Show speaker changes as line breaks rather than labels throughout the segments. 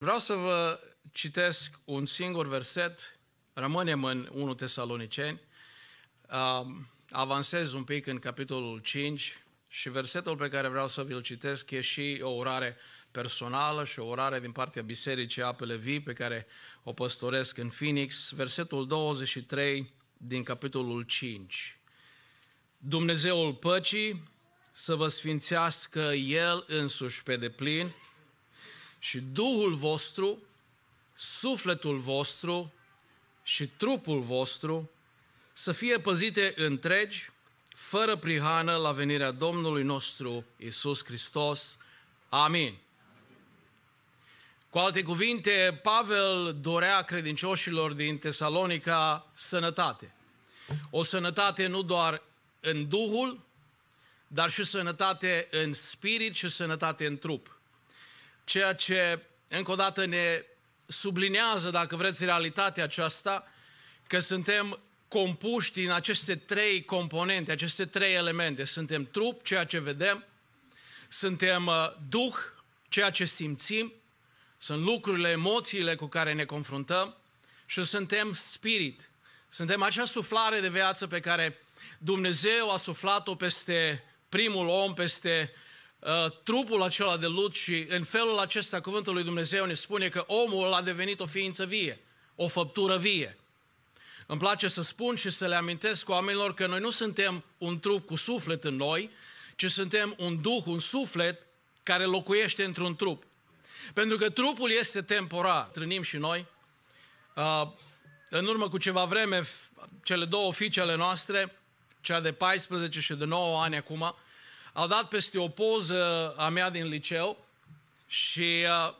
Vreau să vă citesc un singur verset, rămânem în 1 Tesaloniceni, avansez un pic în capitolul 5 și versetul pe care vreau să vi-l citesc e și o orare personală și o orare din partea Bisericii Apele Vii pe care o păstoresc în Phoenix, versetul 23 din capitolul 5. Dumnezeul păcii să vă sfințească El însuși pe deplin, și Duhul vostru, sufletul vostru și trupul vostru să fie păzite întregi, fără prihană la venirea Domnului nostru Isus Hristos. Amin. Cu alte cuvinte, Pavel dorea credincioșilor din Tesalonica sănătate. O sănătate nu doar în Duhul, dar și sănătate în spirit și sănătate în trup ceea ce încă o dată ne sublinează, dacă vreți, realitatea aceasta, că suntem compuși din aceste trei componente, aceste trei elemente. Suntem trup, ceea ce vedem, suntem uh, duh, ceea ce simțim, sunt lucrurile, emoțiile cu care ne confruntăm și suntem spirit. Suntem acea suflare de viață pe care Dumnezeu a suflat-o peste primul om, peste uh, Uh, trupul acela de lut și în felul acesta cuvântul lui Dumnezeu ne spune că omul a devenit o ființă vie, o făptură vie. Îmi place să spun și să le amintesc oamenilor că noi nu suntem un trup cu suflet în noi, ci suntem un duh, un suflet care locuiește într-un trup. Pentru că trupul este temporar. Trânim și noi. Uh, în urmă cu ceva vreme, cele două fiice ale noastre, cea de 14 și de 9 ani acum, au dat peste o poză a mea din liceu și uh,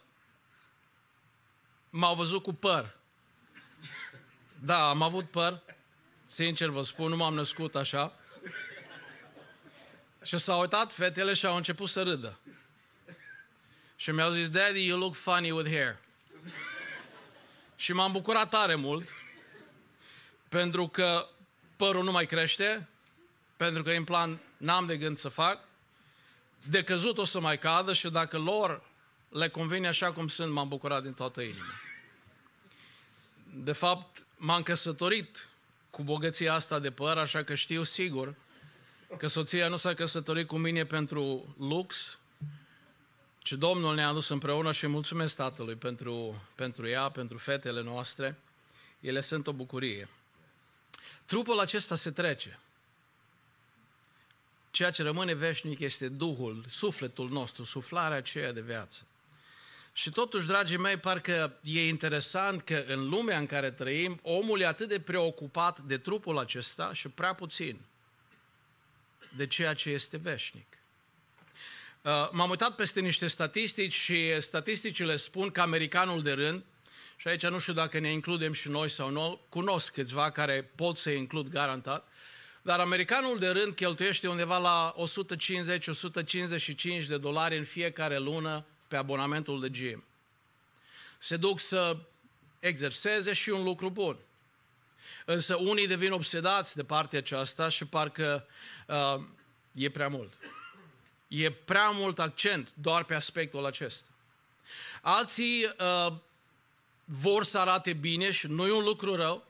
m-au văzut cu păr. Da, am avut păr. Sincer vă spun, nu m-am născut așa. Și s-au uitat fetele și au început să râdă. Și mi-au zis, Daddy, you look funny with hair. și m-am bucurat tare mult, pentru că părul nu mai crește, pentru că implant n-am de gând să fac de căzut o să mai cadă și dacă lor le convine așa cum sunt, m-am bucurat din toată inima. De fapt, m-am căsătorit cu bogăția asta de păr, așa că știu sigur că soția nu s-a căsătorit cu mine pentru lux, ci Domnul ne-a adus împreună și mulțumesc Tatălui pentru, pentru ea, pentru fetele noastre. Ele sunt o bucurie. Trupul acesta se trece. Ceea ce rămâne veșnic este Duhul, sufletul nostru, suflarea aceea de viață. Și totuși, dragii mei, parcă e interesant că în lumea în care trăim, omul e atât de preocupat de trupul acesta și prea puțin de ceea ce este veșnic. Uh, m-am uitat peste niște statistici și statisticile spun că americanul de rând, și aici nu știu dacă ne includem și noi sau nu, cunosc câțiva care pot să includ garantat, uh, dar americanul de rând cheltuiește undeva la 150-155 de dolari în fiecare lună pe abonamentul de gym. Se duc să exerseze și un lucru bun. Însă unii devin obsedați de partea aceasta și parcă uh, e prea mult. E prea mult accent doar pe aspectul acesta. Alții uh, vor să arate bine și nu e un lucru rău,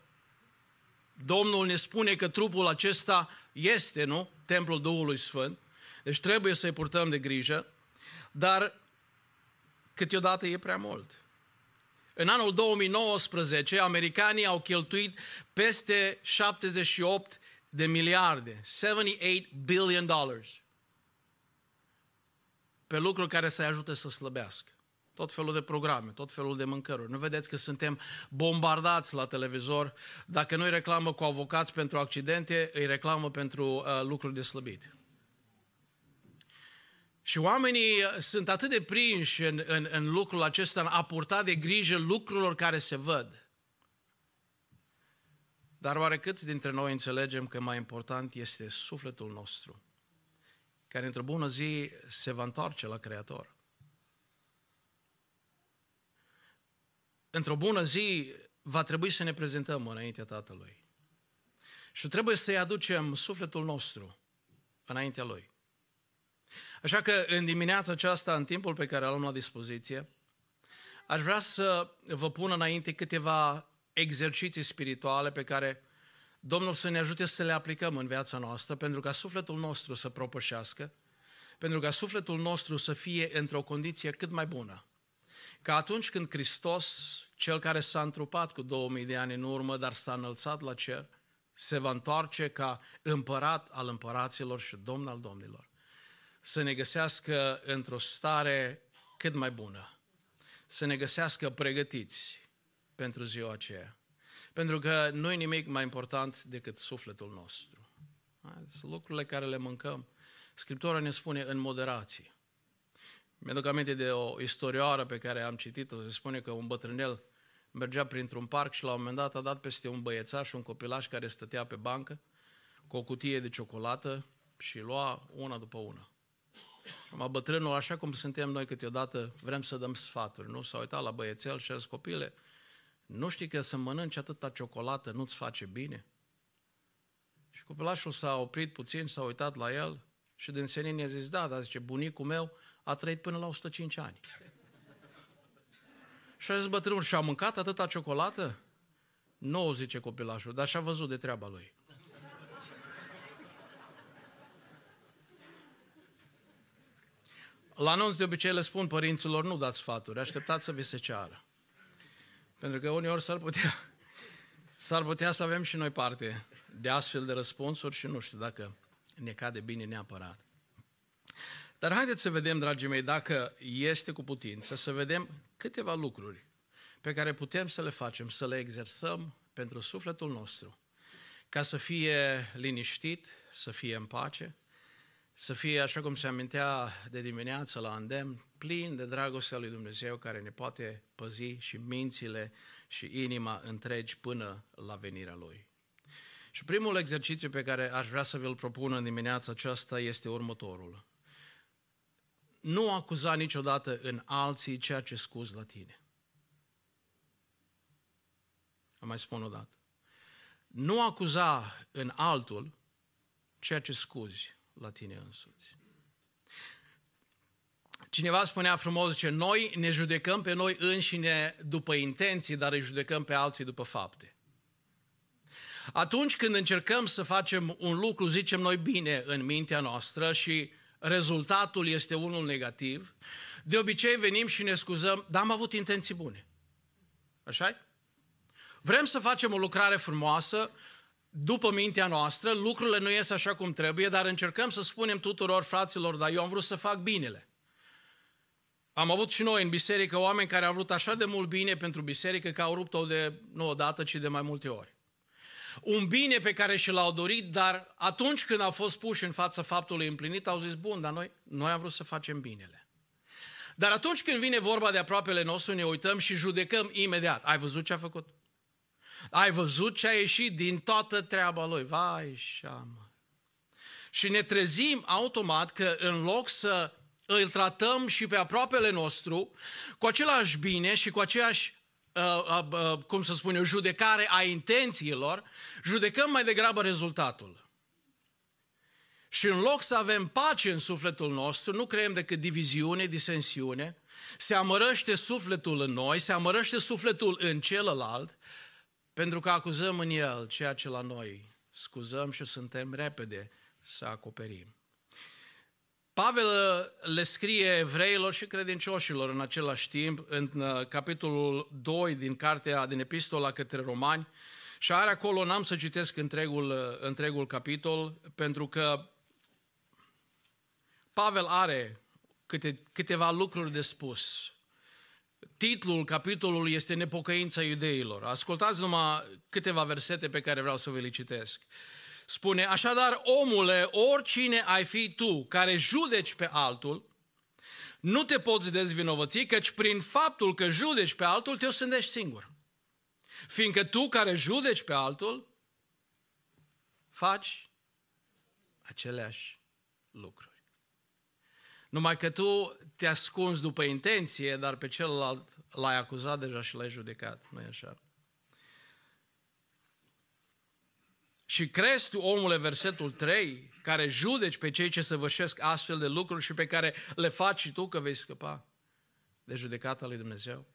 Domnul ne spune că trupul acesta este, nu? Templul Duhului Sfânt. Deci trebuie să-i purtăm de grijă, dar câteodată e prea mult. În anul 2019, americanii au cheltuit peste 78 de miliarde, 78 billion dollars, pe lucruri care să-i ajute să slăbească tot felul de programe, tot felul de mâncăruri. Nu vedeți că suntem bombardați la televizor? Dacă nu-i reclamă cu avocați pentru accidente, îi reclamă pentru uh, lucruri de slăbit. Și oamenii uh, sunt atât de prinși în, în, în lucrul acesta, în a purta de grijă lucrurilor care se văd. Dar oare câți dintre noi înțelegem că mai important este sufletul nostru, care într-o bună zi se va întoarce la Creator? într-o bună zi va trebui să ne prezentăm înaintea Tatălui. Și trebuie să-i aducem sufletul nostru înaintea Lui. Așa că în dimineața aceasta, în timpul pe care îl am la dispoziție, aș vrea să vă pun înainte câteva exerciții spirituale pe care Domnul să ne ajute să le aplicăm în viața noastră, pentru ca sufletul nostru să propășească, pentru ca sufletul nostru să fie într-o condiție cât mai bună. Ca atunci când Hristos cel care s-a întrupat cu 2000 de ani în urmă, dar s-a înălțat la cer, se va întoarce ca împărat al împăraților și domn al domnilor. Să ne găsească într-o stare cât mai bună. Să ne găsească pregătiți pentru ziua aceea. Pentru că nu i nimic mai important decât sufletul nostru. Sunt lucrurile care le mâncăm. Scriptura ne spune în moderație. Mi-aduc aminte de o istorioară pe care am citit-o. Se spune că un bătrânel mergea printr-un parc și la un moment dat a dat peste un băiețaș, un copilaș care stătea pe bancă cu o cutie de ciocolată și lua una după una. Am bătrânul, așa cum suntem noi câteodată, vrem să dăm sfaturi, nu? S-a uitat la băiețel și a zis, copile, nu știi că să mănânci atâta ciocolată nu-ți face bine? Și copilașul s-a oprit puțin, s-a uitat la el și din senin i-a zis, da, dar zice, bunicul meu a trăit până la 105 ani. Și a zis bătrânul, și-a mâncat atâta ciocolată? Nu, zice copilașul, dar și-a văzut de treaba lui. La anunț de obicei le spun părinților, nu dați sfaturi, așteptați să vi se ceară. Pentru că uneori s-ar putea, s-ar putea să avem și noi parte de astfel de răspunsuri și nu știu dacă ne cade bine neapărat. Dar haideți să vedem, dragii mei, dacă este cu putință, să vedem câteva lucruri pe care putem să le facem, să le exersăm pentru sufletul nostru, ca să fie liniștit, să fie în pace, să fie, așa cum se amintea de dimineață la îndemn, plin de dragostea lui Dumnezeu care ne poate păzi și mințile și inima întregi până la venirea Lui. Și primul exercițiu pe care aș vrea să vi-l propun în dimineața aceasta este următorul nu acuza niciodată în alții ceea ce scuzi la tine. Am mai spun o dată. Nu acuza în altul ceea ce scuzi la tine însuți. Cineva spunea frumos, zice, noi ne judecăm pe noi înșine după intenții, dar îi judecăm pe alții după fapte. Atunci când încercăm să facem un lucru, zicem noi bine în mintea noastră și uh, rezultatul este unul negativ, de obicei venim și ne scuzăm, dar am avut intenții bune. așa -i? Vrem să facem o lucrare frumoasă, după mintea noastră, lucrurile nu ies așa cum trebuie, dar încercăm să spunem tuturor fraților, dar eu am vrut să fac binele. Am avut și noi în biserică oameni care au vrut așa de mult bine pentru biserică că au rupt-o de, nu odată, ci de mai multe ori un bine pe care și l-au dorit, dar atunci când au fost puși în fața faptului împlinit, au zis, bun, dar noi, noi am vrut să facem binele. Dar atunci când vine vorba de aproapele nostru, ne uităm și judecăm imediat. Ai văzut ce a făcut? Ai văzut ce a ieșit din toată treaba lui? Vai șamă! Și ne trezim automat că în loc să îl tratăm și pe aproapele nostru cu același bine și cu aceeași Uh, uh, cum să spun eu, judecare a intențiilor, judecăm mai degrabă rezultatul. Și în loc să avem pace în sufletul nostru, nu creăm decât diviziune, disensiune, se amărăște sufletul în noi, se amărăște sufletul în celălalt, pentru că acuzăm în el ceea ce la noi scuzăm și suntem repede să acoperim. Pavel uh, le scrie evreilor și credincioșilor în același timp, în uh, capitolul 2 din cartea, din epistola către romani, și are acolo, n-am să citesc întregul, uh, întregul capitol, pentru că Pavel are câte, câteva lucruri de spus. Titlul capitolului este Nepocăința iudeilor. Ascultați numai câteva versete pe care vreau să vă le citesc. Spune, așadar, omule, oricine ai fi tu care judeci pe altul, nu te poți dezvinovăți, căci prin faptul că judeci pe altul, te osândești singur. Fiindcă tu care judeci pe altul, faci aceleași lucruri. Numai că tu te ascunzi după intenție, dar pe celălalt l-ai acuzat deja și l-ai judecat. nu e așa? Și crezi tu, omule, versetul 3, care judeci pe cei ce săvârșesc astfel de lucruri și pe care le faci și tu că vei scăpa de judecata lui Dumnezeu?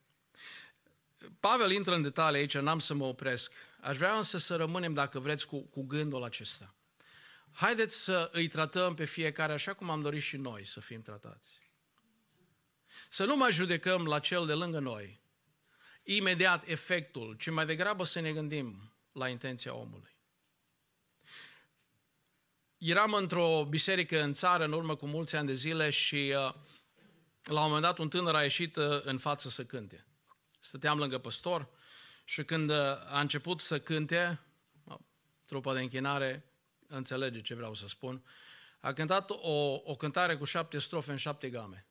Pavel intră în detalii aici, n-am să mă opresc. Aș vrea însă să rămânem, dacă vreți, cu, cu gândul acesta. Haideți să îi tratăm pe fiecare așa cum am dorit și noi să fim tratați. Să nu mai judecăm la cel de lângă noi, imediat efectul, ci mai degrabă să ne gândim la intenția omului eram într-o biserică în țară în urmă cu mulți ani de zile și uh, la un moment dat un tânăr a ieșit uh, în față să cânte. Stăteam lângă păstor și când uh, a început să cânte, trupa de închinare înțelege ce vreau să spun, a cântat o, o cântare cu șapte strofe în șapte game.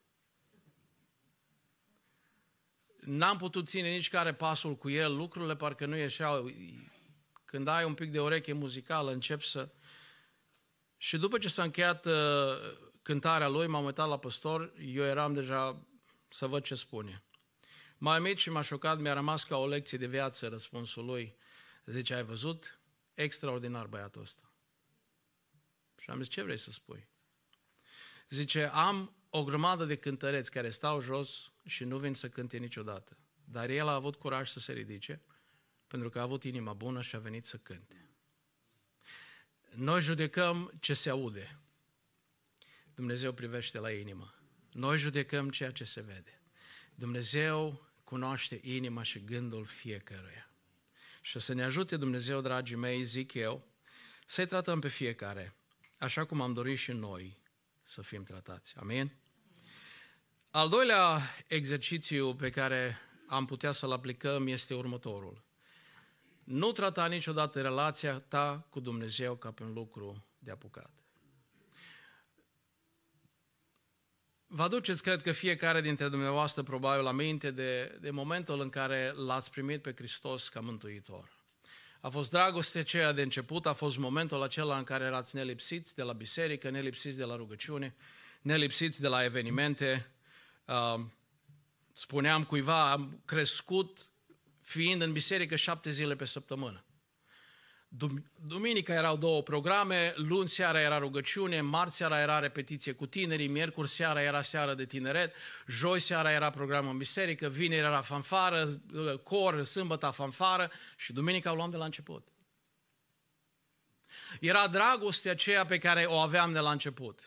N-am putut ține nici care pasul cu el, lucrurile parcă nu ieșeau. Când ai un pic de ureche muzicală, începi să și după ce s-a încheiat uh, cântarea lui, m-am uitat la păstor, eu eram deja să văd ce spune. Mai mic și m-a șocat, mi-a rămas ca o lecție de viață răspunsul lui. Zice, ai văzut? Extraordinar băiatul ăsta. Și am zis, ce vrei să spui? Zice, am o grămadă de cântăreți care stau jos și nu vin să cânte niciodată. Dar el a avut curaj să se ridice, pentru că a avut inima bună și a venit să cânte. Noi judecăm ce se aude. Dumnezeu privește la inimă. Noi judecăm ceea ce se vede. Dumnezeu cunoaște inima și gândul fiecăruia. Și să ne ajute Dumnezeu, dragii mei, zic eu, să-i tratăm pe fiecare, așa cum am dorit și noi să fim tratați. Amin? Al doilea exercițiu pe care am putea să-l aplicăm este următorul nu trata niciodată relația ta cu Dumnezeu ca pe un lucru de apucat. Vă aduceți, cred că fiecare dintre dumneavoastră, probabil, minte de, de momentul în care l-ați primit pe Hristos ca mântuitor. A fost dragostea aceea de început, a fost momentul acela în care erați nelipsiți de la biserică, nelipsiți de la rugăciune, nelipsiți de la evenimente. Spuneam cuiva, am crescut fiind în biserică șapte zile pe săptămână. Duminica erau două programe, luni seara era rugăciune, marți seara era repetiție cu tinerii, miercuri seara era seara de tineret, joi seara era program în biserică, vineri era fanfară, cor, sâmbătă fanfară și duminica o luam de la început. Era dragostea aceea pe care o aveam de la început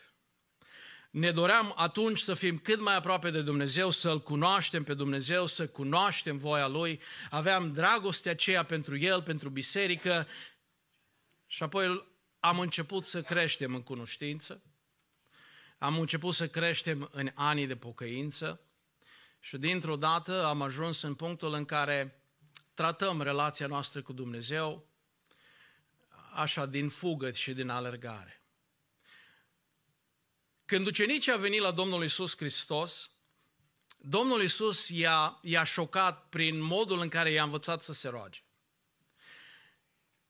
ne doream atunci să fim cât mai aproape de Dumnezeu, să-L cunoaștem pe Dumnezeu, să cunoaștem voia Lui, aveam dragostea aceea pentru El, pentru biserică și apoi am început să creștem în cunoștință, am început să creștem în anii de pocăință și dintr-o dată am ajuns în punctul în care tratăm relația noastră cu Dumnezeu așa din fugă și din alergare. Când ucenicii au venit la Domnul Isus Hristos, Domnul Isus i-a, i-a șocat prin modul în care i-a învățat să se roage.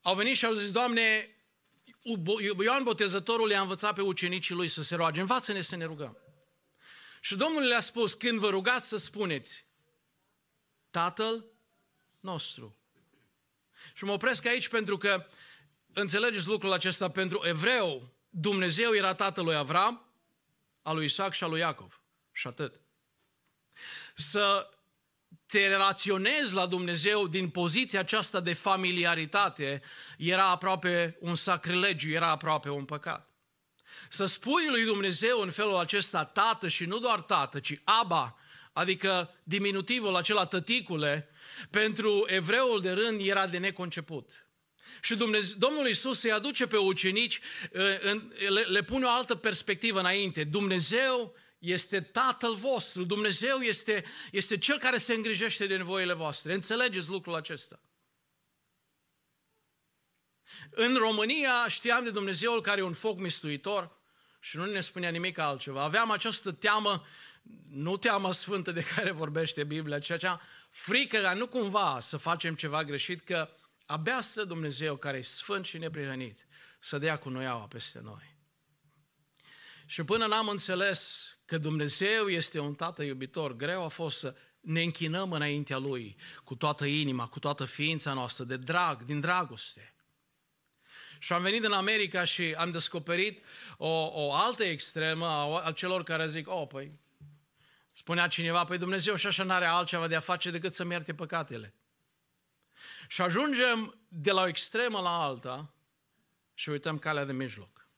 Au venit și au zis, Doamne, Ioan Botezătorul i-a învățat pe ucenicii lui să se roage, învață-ne să ne rugăm. Și Domnul le-a spus, când vă rugați să spuneți, Tatăl nostru. Și mă opresc aici pentru că înțelegeți lucrul acesta, pentru evreu, Dumnezeu era tatăl lui Avram, a lui Isaac și a lui Iacov. Și atât. Să te relaționezi la Dumnezeu din poziția aceasta de familiaritate era aproape un sacrilegiu, era aproape un păcat. Să spui lui Dumnezeu în felul acesta tată și nu doar tată, ci aba, adică diminutivul acela tăticule, pentru evreul de rând era de neconceput. Și Dumnezeu, Domnul Isus îi aduce pe ucenici, ă, le, le pune o altă perspectivă înainte. Dumnezeu este Tatăl vostru, Dumnezeu este, este Cel care se îngrijește de nevoile voastre. Înțelegeți lucrul acesta. În România știam de Dumnezeul care e un foc mistuitor și nu ne spunea nimic altceva. Aveam această teamă, nu teama sfântă de care vorbește Biblia, ceea ce frică ca nu cumva să facem ceva greșit, că uh, Abia stă Dumnezeu care e sfânt și neprihănit să dea cu noi aua peste noi. Și până n-am înțeles că Dumnezeu este un tată iubitor, greu a fost să ne închinăm înaintea Lui cu toată inima, cu toată ființa noastră, de drag, din dragoste. Și am venit în America și am descoperit o, o altă extremă a, a celor care zic, oh, păi, spunea cineva, păi Dumnezeu și așa n-are altceva de a face decât să-mi ierte păcatele. Și ajungem de la o extremă la alta și uităm calea de mijloc.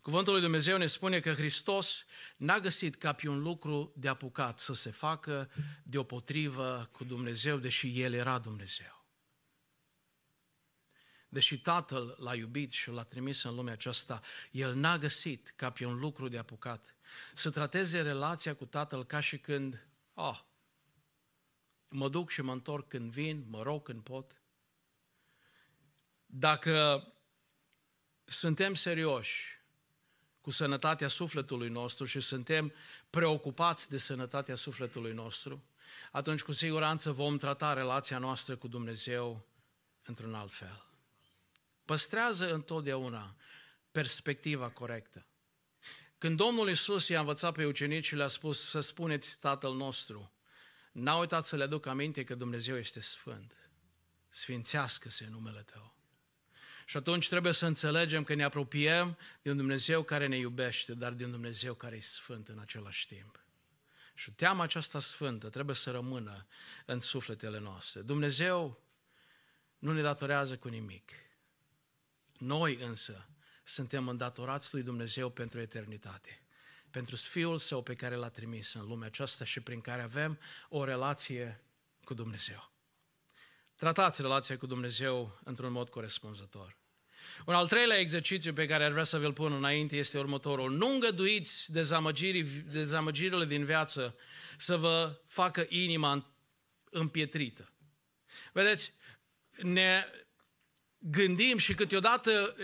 Cuvântul lui Dumnezeu ne spune că Hristos n-a găsit ca pe un lucru de apucat să se facă deopotrivă cu Dumnezeu, deși El era Dumnezeu. Deși Tatăl l-a iubit și l-a trimis în lumea aceasta, El n-a găsit ca pe un lucru de apucat să trateze relația cu Tatăl ca și când, oh, mă duc și mă întorc când vin, mă rog când pot. Dacă suntem serioși cu sănătatea sufletului nostru și suntem preocupați de sănătatea sufletului nostru, atunci cu siguranță vom trata relația noastră cu Dumnezeu într-un alt fel. Păstrează întotdeauna perspectiva corectă. Când Domnul Isus i-a învățat pe ucenici și le-a spus să spuneți Tatăl nostru, N-a uitat să le aduc aminte că Dumnezeu este sfânt. Sfințească-se numele Tău. Și atunci trebuie să înțelegem că ne apropiem de un Dumnezeu care ne iubește, dar de un Dumnezeu care e sfânt în același timp. Și teama aceasta sfântă trebuie să rămână în sufletele noastre. Dumnezeu nu ne datorează cu nimic. Noi însă suntem îndatorați lui Dumnezeu pentru eternitate pentru Fiul Său pe care l-a trimis în lumea aceasta și prin care avem o relație cu Dumnezeu. Tratați relația cu Dumnezeu într-un mod corespunzător. Un al treilea exercițiu pe care ar vrea să vi-l pun înainte este următorul. Nu îngăduiți dezamăgirile din viață să vă facă inima împietrită. Vedeți, ne gândim și câteodată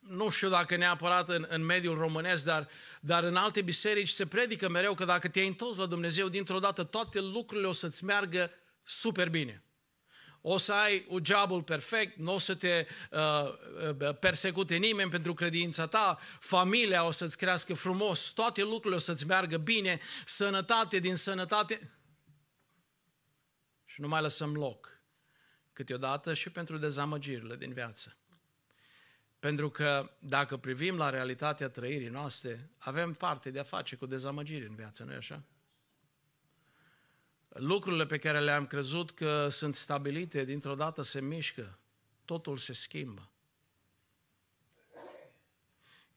nu știu dacă neapărat în, în mediul românesc, dar, dar în alte biserici se predică mereu că dacă te-ai întors la Dumnezeu, dintr-o dată toate lucrurile o să-ți meargă super bine. O să ai job perfect, nu o să te uh, uh, persecute nimeni pentru credința ta, familia o să-ți crească frumos, toate lucrurile o să-ți meargă bine, sănătate din sănătate. Și nu mai lăsăm loc câteodată și pentru dezamăgirile din viață. Pentru că dacă privim la realitatea trăirii noastre, avem parte de a face cu dezamăgiri în viață, nu-i așa? Lucrurile pe care le-am crezut că sunt stabilite, dintr-o dată se mișcă, totul se schimbă.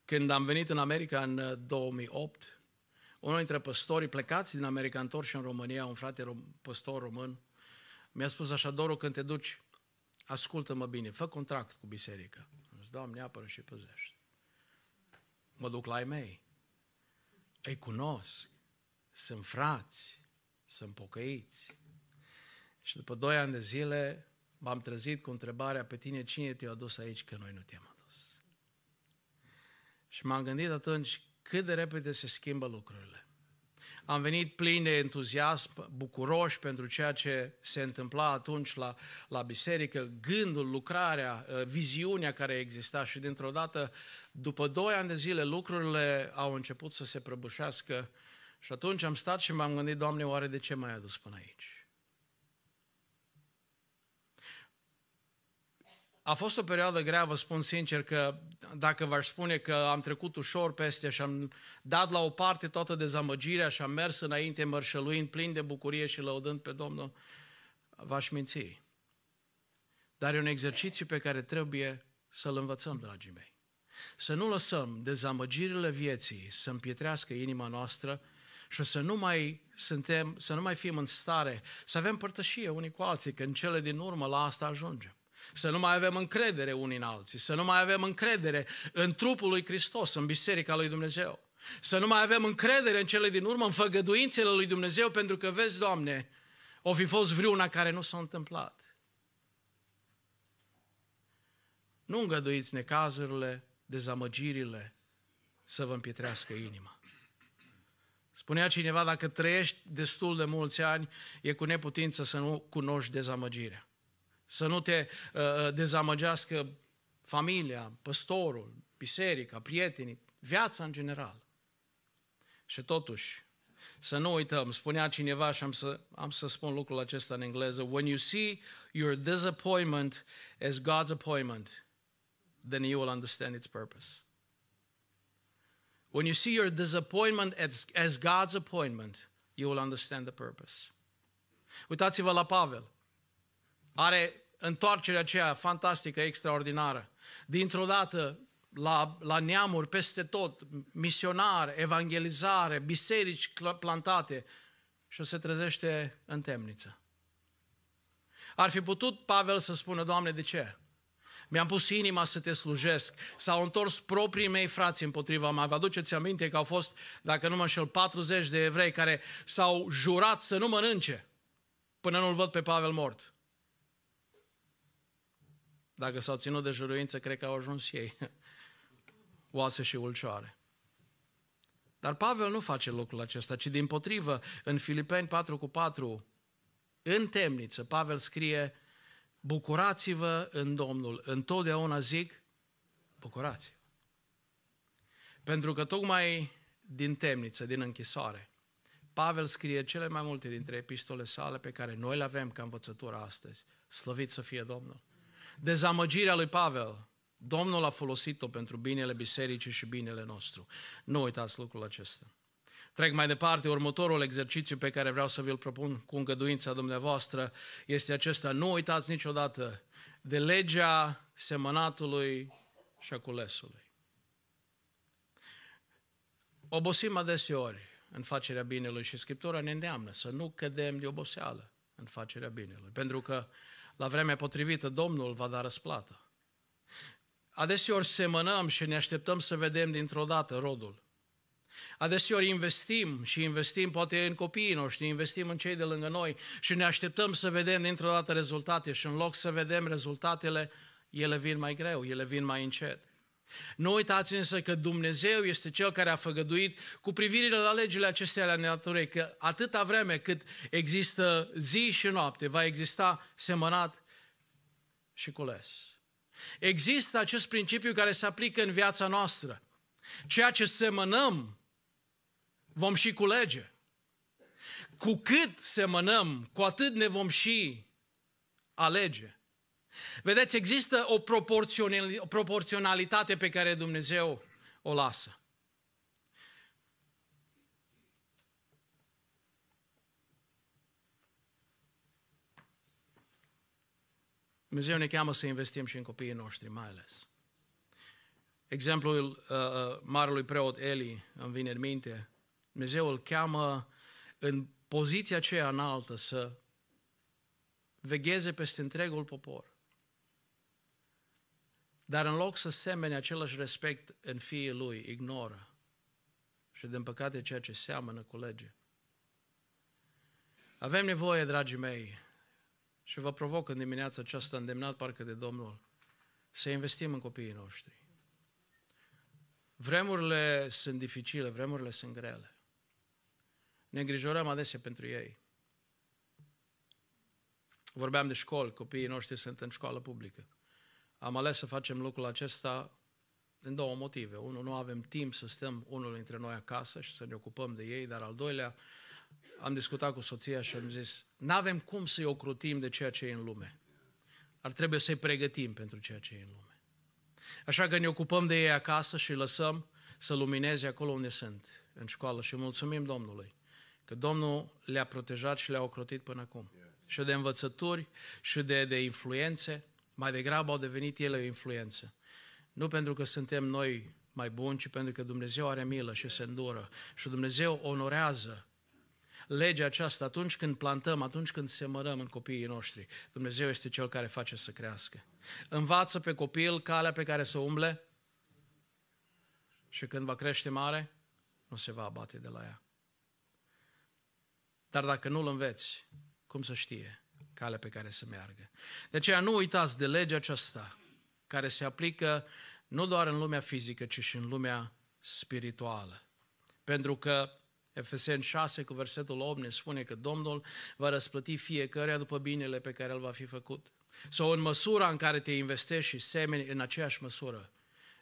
Când am venit în America în 2008, uh, unul dintre păstorii plecați din America, întorși în România, un frate rom- păstor român, mi-a spus așa, Doru, când te duci, ascultă-mă bine, fă contract cu biserica. Doamne, apără și păzește. Mă duc la ei mei, îi cunosc, sunt frați, sunt pocăiți. Și după doi ani de zile m-am trezit cu întrebarea pe tine cine te-a adus aici că noi nu te-am adus. Și m-am gândit atunci cât de repede se schimbă lucrurile. Am venit plin de entuziasm, bucuroși pentru ceea ce se întâmpla atunci la, la biserică, gândul, lucrarea, uh, viziunea care exista și dintr-o dată, după doi ani de zile, lucrurile au început să se prăbușească și atunci am stat și m-am gândit, Doamne, oare de ce m-ai adus până aici? A fost o perioadă grea, vă spun sincer, că dacă v-aș spune că am trecut ușor peste și am dat la o parte toată dezamăgirea și am mers înainte mărșăluind plin de bucurie și lăudând pe Domnul, v-aș minți. Dar e un exercițiu pe care trebuie să-l învățăm, dragii mei. Să nu lăsăm dezamăgirile vieții să împietrească inima noastră și să nu mai suntem, să nu mai fim în stare, să avem părtășie unii cu alții, că în cele din urmă la asta ajungem să nu mai avem încredere unii în alții, să nu mai avem încredere în trupul lui Hristos, în Biserica lui Dumnezeu. Să nu mai avem încredere în cele din urmă, în făgăduințele lui Dumnezeu, pentru că, vezi, Doamne, o fi fost vreuna care nu s-a întâmplat. Nu îngăduiți necazurile, dezamăgirile să vă împietrească inima. Spunea cineva, dacă trăiești destul de mulți ani, e cu neputință să nu cunoști dezamăgirea să nu te uh, uh, dezamăgească familia, păstorul, biserica, prietenii, viața în general. Și totuși, să nu uităm, spunea cineva și am să, am să spun lucrul acesta în engleză, when you see your disappointment as God's appointment, then you will understand its purpose. When you see your disappointment as, as God's appointment, you will understand the purpose. Uitați-vă la Pavel. Are întoarcerea aceea fantastică, extraordinară. Dintr-o dată, la, la neamuri, peste tot, misionar, evangelizare, biserici plantate și se trezește în temniță. Ar fi putut Pavel să spună, Doamne, de ce? Mi-am pus inima să te slujesc. S-au întors proprii mei frați împotriva mea. Vă aduceți aminte că au fost, dacă nu mă înșel, 40 de evrei care s-au jurat să nu mănânce până nu-l văd pe Pavel mort. Dacă s-au ținut de juruință, cred că au ajuns și ei. Oase și ulcioare. Dar Pavel nu face lucrul acesta, ci din potrivă, în Filipeni 4 cu 4, în temniță, Pavel scrie, bucurați-vă în Domnul. Întotdeauna zic, bucurați Pentru că tocmai din temniță, din închisoare, Pavel scrie cele mai multe dintre epistole sale pe care noi le avem ca învățătură astăzi. Slăvit să fie Domnul! Dezamăgirea lui Pavel, Domnul a folosit-o pentru binele bisericii și binele nostru. Nu uitați lucrul acesta. Trec mai departe, următorul exercițiu pe care vreau să vi-l propun cu îngăduința dumneavoastră este acesta. Nu uitați niciodată de legea semănatului și a culesului. Obosim adeseori în facerea binelui și Scriptura ne îndeamnă să nu cădem de oboseală în facerea binelui, pentru că la vremea potrivită Domnul va da răsplată. Adeseori semănăm și ne așteptăm să vedem dintr-o dată rodul. Adeseori investim și investim poate în copiii noștri, investim în cei de lângă noi și ne așteptăm să vedem dintr-o dată rezultate și în loc să vedem rezultatele, ele vin mai greu, ele vin mai încet. Nu uitați însă că Dumnezeu este Cel care a făgăduit cu privire la legile acestea ale naturii, că atâta vreme cât există zi și noapte, va exista semănat și cules. Există acest principiu care se aplică în viața noastră. Ceea ce semănăm, vom și culege. Cu cât semănăm, cu atât ne vom și alege. Vedeți, există o proporționalitate pe care Dumnezeu o lasă. Dumnezeu ne cheamă să investim și în copiii noștri, mai ales. Exemplul uh, uh marelui preot Eli îmi vine în minte. Dumnezeu îl cheamă în poziția aceea înaltă să vegheze peste întregul popor. Dar în loc să semene același respect în fiii lui, ignoră. Și din păcate ceea ce seamănă cu lege. Avem nevoie, dragii mei, și vă provoc în dimineața aceasta îndemnat parcă de Domnul, să investim în copiii noștri. Vremurile sunt dificile, vremurile sunt grele. Ne îngrijorăm adesea pentru ei. Vorbeam de școli, copiii noștri sunt în școală publică. Am ales să facem lucrul acesta din două motive. Unul, nu avem timp să stăm unul dintre noi acasă și să ne ocupăm de ei, dar al doilea, am discutat cu soția și am zis, nu avem cum să-i ocrutim de ceea ce e în lume. Ar trebui să-i pregătim pentru ceea ce e în lume. Așa că ne ocupăm de ei acasă și lăsăm să lumineze acolo unde sunt, în școală. Și mulțumim Domnului că Domnul le-a protejat și le-a ocrotit până acum. Și de învățături, și de, de influențe, mai degrabă au devenit ele o influență. Nu pentru că suntem noi mai buni, ci pentru că Dumnezeu are milă și se îndură. Și Dumnezeu onorează legea aceasta atunci când plantăm, atunci când semărăm în copiii noștri. Dumnezeu este Cel care face să crească. Învață pe copil calea pe care să umble și când va crește mare, nu se va abate de la ea. Dar dacă nu-l înveți, cum să știe? calea pe care să meargă. De aceea nu uitați de legea aceasta, care se aplică nu doar în lumea fizică, ci și în lumea spirituală. Pentru că Efesen 6 cu versetul 8 ne spune că Domnul va răsplăti fiecare după binele pe care îl va fi făcut. Sau în măsura în care te investești și semeni, în aceeași măsură,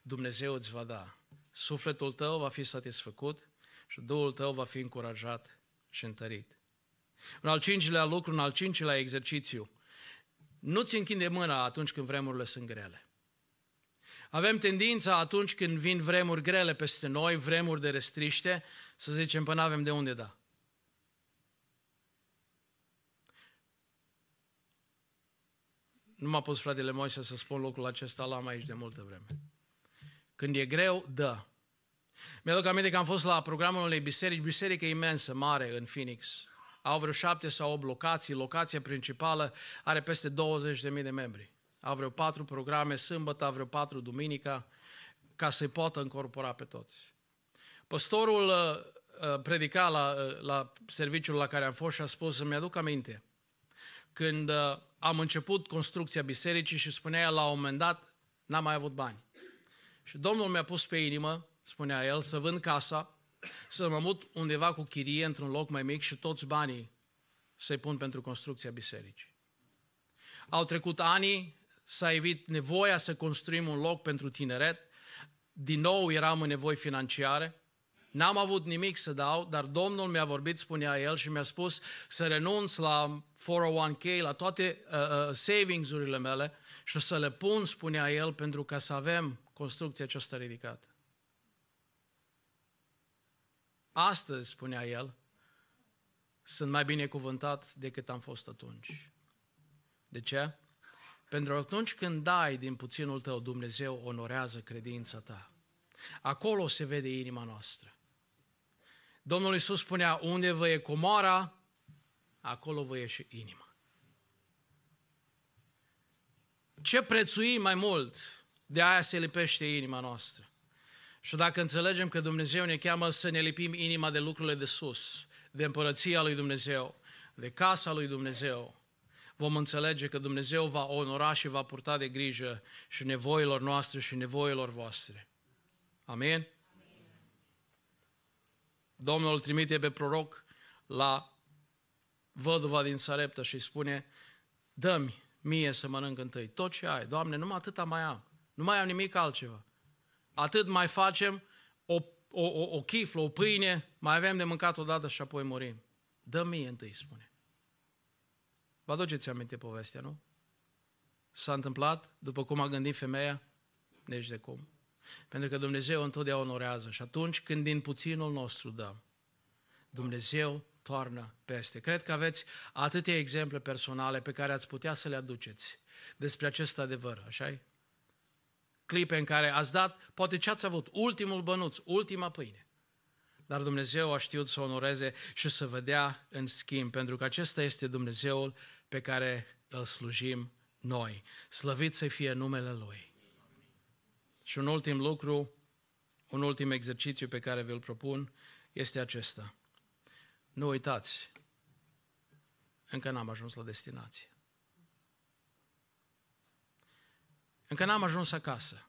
Dumnezeu îți va da. Sufletul tău va fi satisfăcut și Duhul tău va fi încurajat și întărit. Un al cincilea lucru, un al cincilea exercițiu. Nu-ți închide mâna atunci când vremurile sunt grele. Avem tendința atunci când vin vremuri grele peste noi, vremuri de restriște, să zicem, până păi avem de unde da. Nu m-a pus fratele Moise să spun locul acesta, l-am aici de multă vreme. Când e greu, dă. Mi-aduc aminte că am fost la programul unei biserici, biserică imensă, mare, în Phoenix au vreo șapte sau 8 locații, locația principală are peste 20.000 de membri. Au vreo patru programe sâmbătă, au vreo patru duminica, ca să-i poată încorpora pe toți. Păstorul uh, uh, predica la, uh, la serviciul la care am fost și a spus, să-mi aduc aminte, când uh, am început construcția bisericii și spunea la un moment dat, n-am mai avut bani. Și Domnul mi-a pus pe inimă, spunea el, să vând casa, să mă mut undeva cu chirie într-un loc mai mic și toți banii să-i pun pentru construcția bisericii. Au trecut ani, s-a evit nevoia să construim un loc pentru tineret, din nou eram în nevoi financiare, N-am avut nimic să dau, dar Domnul mi-a vorbit, spunea el, și mi-a spus să renunț la 401k, la toate uh, uh, savings-urile mele și să le pun, spunea el, pentru ca să avem construcția aceasta ridicată. Astăzi, spunea el, sunt mai bine cuvântat decât am fost atunci. De ce? Pentru că atunci când dai din puținul tău, Dumnezeu onorează credința ta. Acolo se vede inima noastră. Domnul Iisus spunea, unde vă e comoara, acolo vă e și inima. Ce prețuim mai mult, de aia se lipește inima noastră. Și dacă înțelegem că Dumnezeu ne cheamă să ne lipim inima de lucrurile de sus, de împărăția lui Dumnezeu, de casa lui Dumnezeu, vom înțelege că Dumnezeu va onora și va purta de grijă și nevoilor noastre și nevoilor voastre. Amin? Domnul îl trimite pe proroc la văduva din Sarepta și spune, dă-mi mie să mănânc întâi tot ce ai, Doamne, numai atâta mai am, nu mai am nimic altceva. Atât mai facem o, o, o, o chiflă, o pâine, mai avem de mâncat odată și apoi murim. Dă mie întâi, spune. Vă aduceți aminte povestea, nu? S-a întâmplat, după cum a gândit femeia, nici deci de cum. Pentru că Dumnezeu întotdeauna onorează și atunci când din puținul nostru dăm, Dumnezeu toarnă peste. Cred că aveți atâtea exemple personale pe care ați putea să le aduceți despre acest adevăr, așa -i? clipe în care ați dat, poate ce ați avut, ultimul bănuț, ultima pâine. Dar Dumnezeu a știut să onoreze și să vă dea în schimb, pentru că acesta este Dumnezeul pe care îl slujim noi. Slăvit să fie numele Lui. Și un ultim lucru, un ultim exercițiu pe care vi-l propun este acesta. Nu uitați, încă n-am ajuns la destinație. Încă n-am ajuns acasă.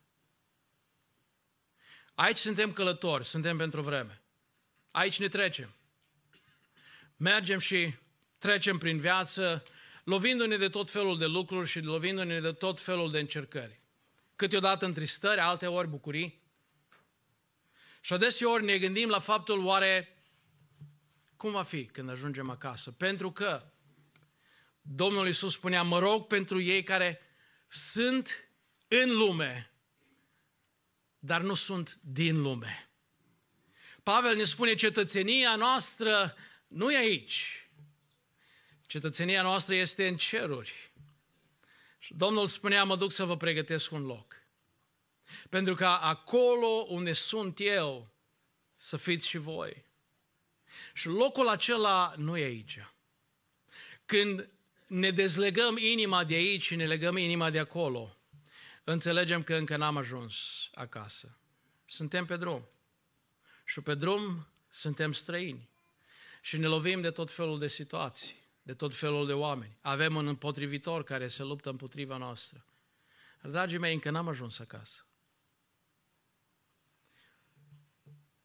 Aici suntem călători, suntem pentru vreme. Aici ne trecem. Mergem și trecem prin viață, lovindu-ne de tot felul de lucruri și lovindu-ne de tot felul de încercări. Câteodată întristări, ori bucurii. Și adeseori ne gândim la faptul oare cum va fi când ajungem acasă. Pentru că Domnul Iisus spunea, mă rog pentru ei care sunt în lume, dar nu sunt din lume. Pavel ne spune, cetățenia noastră nu e aici. Cetățenia noastră este în ceruri. Și Domnul spunea, mă duc să vă pregătesc un loc. Pentru că acolo unde sunt eu, să fiți și voi. Și locul acela nu e aici. Când ne dezlegăm inima de aici și ne legăm inima de acolo, înțelegem că încă n-am ajuns acasă. Suntem pe drum. Și pe drum suntem străini. Și ne lovim de tot felul de situații, de tot felul de oameni. Avem un împotrivitor care se luptă împotriva noastră. Dragii mei, încă n-am ajuns acasă.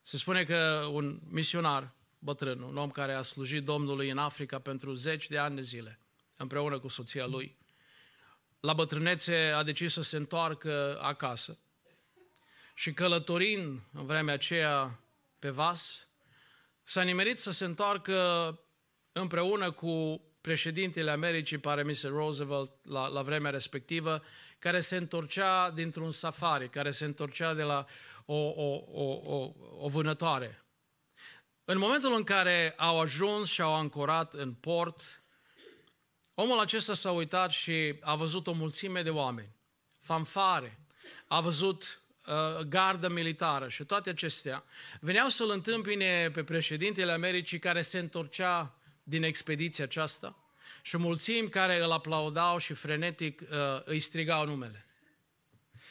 Se spune că un misionar bătrân, un om care a slujit Domnului în Africa pentru zeci de ani de zile, împreună cu soția lui, la bătrânețe a decis să se întoarcă acasă. Și călătorind în vremea aceea pe vas, s-a nimerit să se întoarcă împreună cu președintele Americii, pare Mr. Roosevelt, la, la vremea respectivă, care se întorcea dintr-un safari, care se întorcea de la o, o, o, o, o vânătoare. În momentul în care au ajuns și au ancorat în port, Omul acesta s-a uitat și a văzut o mulțime de oameni, fanfare, a văzut uh, gardă militară și toate acestea. Veneau să-l întâmpine pe președintele Americii care se întorcea din expediția aceasta și mulțimi care îl aplaudau și frenetic uh, îi strigau numele.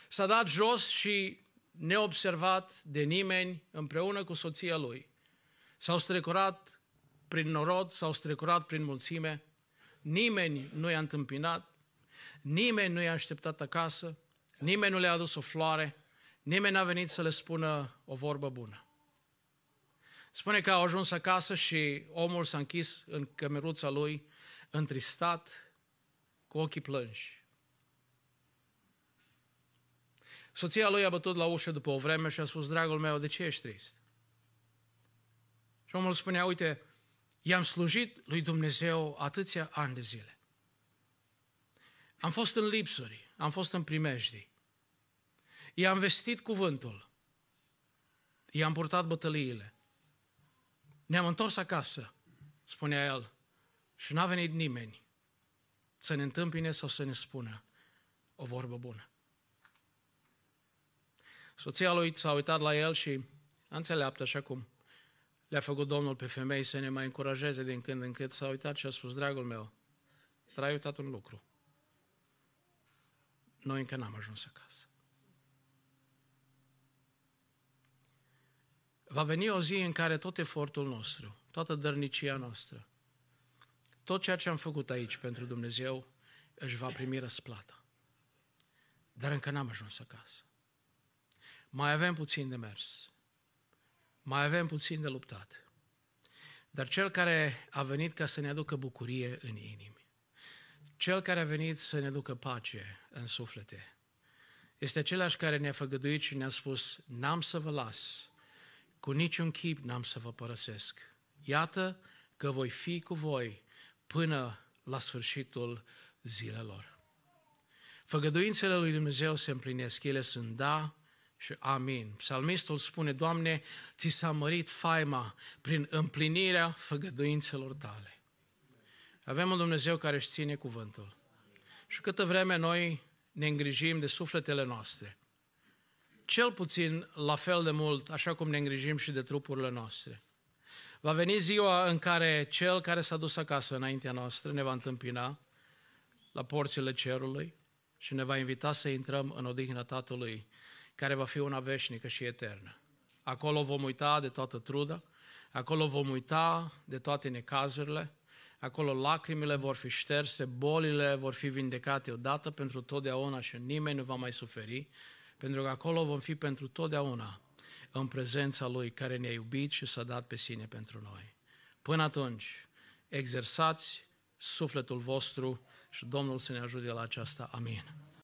S-a dat jos și neobservat de nimeni împreună cu soția lui. S-au strecurat prin norod, s-au strecurat prin mulțime nimeni nu i-a întâmpinat, nimeni nu i-a așteptat acasă, nimeni nu le-a adus o floare, nimeni n-a venit să le spună o vorbă bună. Spune că au ajuns acasă și omul s-a închis în cămeruța lui, întristat, cu ochii plânși. Soția lui a bătut la ușă după o vreme și a spus, dragul meu, de ce ești trist? Și omul spunea, uite, I-am slujit lui Dumnezeu atâția ani de zile. Am fost în lipsuri, am fost în primejdii. I-am vestit cuvântul. I-am purtat bătăliile. Ne-am întors acasă, spunea el, și n-a venit nimeni să ne întâmpine sau să ne spună o vorbă bună. Soția lui s-a uitat la el și a înțeleapt așa cum le-a făcut Domnul pe femei să ne mai încurajeze din când în când, s-a uitat și a spus, dragul meu, trai uitat un lucru. Noi încă n-am ajuns acasă. Va veni o zi în care tot efortul nostru, toată dărnicia noastră, tot ceea ce am făcut aici pentru Dumnezeu își va primi răsplata. Dar încă n-am ajuns acasă. Mai avem puțin de mers. Mai avem puțin de luptat. Dar cel care a venit ca să ne aducă bucurie în inimi, cel care a venit să ne aducă pace în suflete, este același care ne-a făgăduit și ne-a spus, n-am să vă las, cu niciun chip n-am să vă părăsesc. Iată că voi fi cu voi până la sfârșitul zilelor. Făgăduințele lui Dumnezeu se împlinesc, ele sunt da și amin. Psalmistul spune, Doamne, ți s-a mărit faima prin împlinirea făgăduințelor tale. Avem un Dumnezeu care își ține cuvântul. Și câtă vreme noi ne îngrijim de sufletele noastre, cel puțin la fel de mult, așa cum ne îngrijim și de trupurile noastre. Va veni ziua în care cel care s-a dus acasă înaintea noastră ne va întâmpina la porțile cerului și ne va invita să intrăm în odihna Tatălui care va fi una veșnică și eternă. Acolo vom uita de toată truda, acolo vom uita de toate necazurile, acolo lacrimile vor fi șterse, bolile vor fi vindecate odată pentru totdeauna și nimeni nu va mai suferi, pentru că acolo vom fi pentru totdeauna în prezența Lui care ne-a iubit și s-a dat pe sine pentru noi. Până atunci, exersați sufletul vostru și Domnul să ne ajute la aceasta. Amin.